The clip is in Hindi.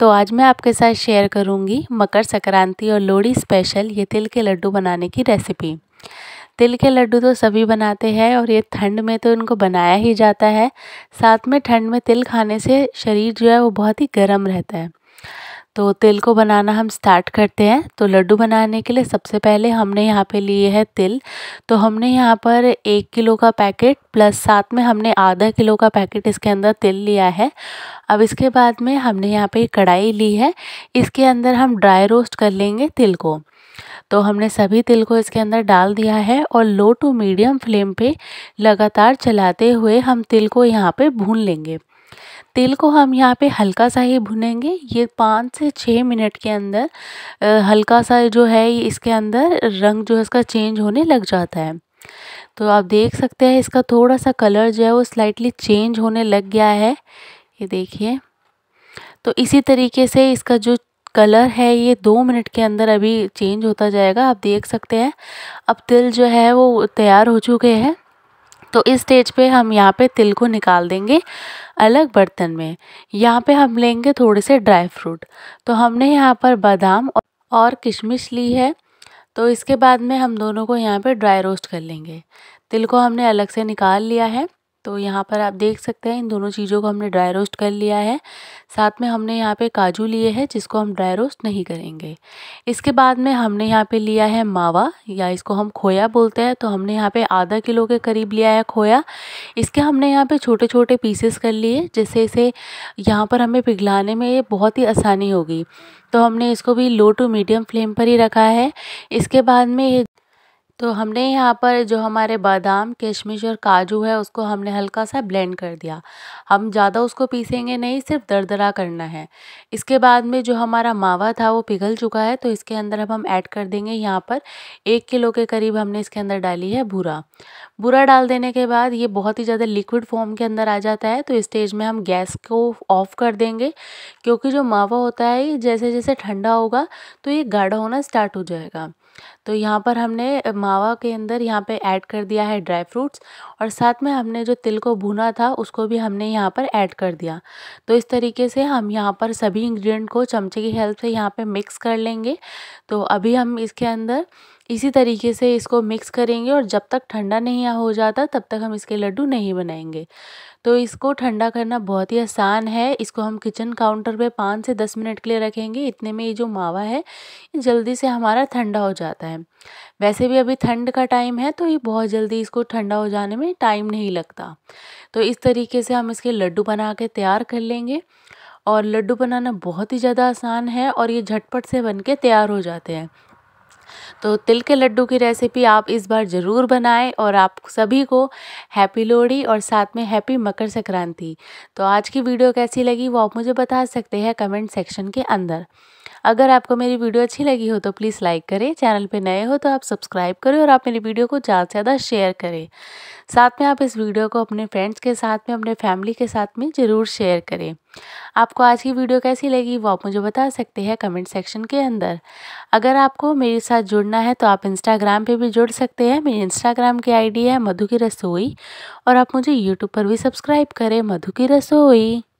तो आज मैं आपके साथ शेयर करूंगी मकर संक्रांति और लोहड़ी स्पेशल ये तिल के लड्डू बनाने की रेसिपी तिल के लड्डू तो सभी बनाते हैं और ये ठंड में तो इनको बनाया ही जाता है साथ में ठंड में तिल खाने से शरीर जो है वो बहुत ही गर्म रहता है तो तिल को बनाना हम स्टार्ट करते हैं तो लड्डू बनाने के लिए सबसे पहले हमने यहाँ पे लिए है तिल तो हमने यहाँ पर एक किलो का पैकेट प्लस साथ में हमने आधा किलो का पैकेट इसके अंदर तिल लिया है अब इसके बाद में हमने यहाँ पे कढ़ाई ली है इसके अंदर हम ड्राई रोस्ट कर लेंगे तिल को तो हमने सभी तिल को इसके अंदर डाल दिया है और लो टू मीडियम फ्लेम पे लगातार चलाते हुए हम तिल को यहाँ पे भून लेंगे तिल को हम यहाँ पे हल्का सा ही भुनेंगे ये पाँच से छः मिनट के अंदर हल्का सा जो है इसके अंदर रंग जो है इसका चेंज होने लग जाता है तो आप देख सकते हैं इसका थोड़ा सा कलर जो है वो स्लाइटली चेंज होने लग गया है ये देखिए तो इसी तरीके से इसका जो कलर है ये दो मिनट के अंदर अभी चेंज होता जाएगा आप देख सकते हैं अब तिल जो है वो तैयार हो चुके हैं तो इस स्टेज पे हम यहाँ पे तिल को निकाल देंगे अलग बर्तन में यहाँ पे हम लेंगे थोड़े से ड्राई फ्रूट तो हमने यहाँ पर बादाम और किशमिश ली है तो इसके बाद में हम दोनों को यहाँ पे ड्राई रोस्ट कर लेंगे तिल को हमने अलग से निकाल लिया है तो यहाँ पर आप देख सकते हैं इन दोनों चीज़ों को हमने ड्राई रोस्ट कर लिया है साथ में हमने यहाँ पे काजू लिए हैं जिसको हम ड्राई रोस्ट नहीं करेंगे इसके बाद में हमने यहाँ पे लिया है मावा या इसको हम खोया बोलते हैं तो हमने यहाँ पे आधा किलो के करीब लिया है खोया इसके हमने यहाँ पे छोटे छोटे पीसेस कर लिए जैसे इसे यहाँ पर हमें पिघलाने में ये बहुत ही आसानी होगी तो हमने इसको भी लो टू मीडियम फ्लेम पर ही रखा है इसके बाद में तो हमने यहाँ पर जो हमारे बादाम किशमिश और काजू है उसको हमने हल्का सा ब्लेंड कर दिया हम ज़्यादा उसको पीसेंगे नहीं सिर्फ दरदरा करना है इसके बाद में जो हमारा मावा था वो पिघल चुका है तो इसके अंदर अब हम ऐड कर देंगे यहाँ पर एक किलो के करीब हमने इसके अंदर डाली है भूरा भूरा डाल देने के बाद ये बहुत ही ज़्यादा लिक्विड फॉर्म के अंदर आ जाता है तो स्टेज में हम गैस को ऑफ कर देंगे क्योंकि जो मावा होता है जैसे जैसे ठंडा होगा तो ये गाढ़ा होना स्टार्ट हो जाएगा तो यहाँ पर हमने मावा के अंदर यहाँ पे ऐड कर दिया है ड्राई फ्रूट्स और साथ में हमने जो तिल को भुना था उसको भी हमने यहाँ पर ऐड कर दिया तो इस तरीके से हम यहाँ पर सभी इंग्रेडिएंट को चमचे की हेल्प से यहाँ पे मिक्स कर लेंगे तो अभी हम इसके अंदर इसी तरीके से इसको मिक्स करेंगे और जब तक ठंडा नहीं हो जाता तब तक हम इसके लड्डू नहीं बनाएंगे तो इसको ठंडा करना बहुत ही आसान है इसको हम किचन काउंटर पे पाँच से दस मिनट के लिए रखेंगे इतने में ये जो मावा है ये जल्दी से हमारा ठंडा हो जाता है वैसे भी अभी ठंड का टाइम है तो ये बहुत जल्दी इसको ठंडा हो जाने में टाइम नहीं लगता तो इस तरीके से हम इसके लड्डू बना के तैयार कर लेंगे और लड्डू बनाना बहुत ही ज़्यादा आसान है और ये झटपट से बन के तैयार हो जाते हैं तो तिल के लड्डू की रेसिपी आप इस बार ज़रूर बनाएं और आप सभी को हैप्पी लोहड़ी और साथ में हैप्पी मकर संक्रांति तो आज की वीडियो कैसी लगी वो आप मुझे बता सकते हैं कमेंट सेक्शन के अंदर अगर आपको मेरी वीडियो अच्छी लगी हो तो प्लीज़ लाइक करें चैनल पर नए हो तो आप सब्सक्राइब करें और आप मेरी वीडियो को ज़्यादा से ज़्यादा शेयर करें साथ में आप इस वीडियो को अपने फ्रेंड्स के साथ में अपने फैमिली के साथ में ज़रूर शेयर करें आपको आज की वीडियो कैसी लगी वो आप मुझे बता सकते हैं कमेंट सेक्शन के अंदर अगर आपको मेरे साथ जुड़ना है तो आप इंस्टाग्राम पे भी जुड़ सकते हैं मेरी इंस्टाग्राम की आईडी है मधु की रसोई और आप मुझे यूट्यूब पर भी सब्सक्राइब करें मधु की रसोई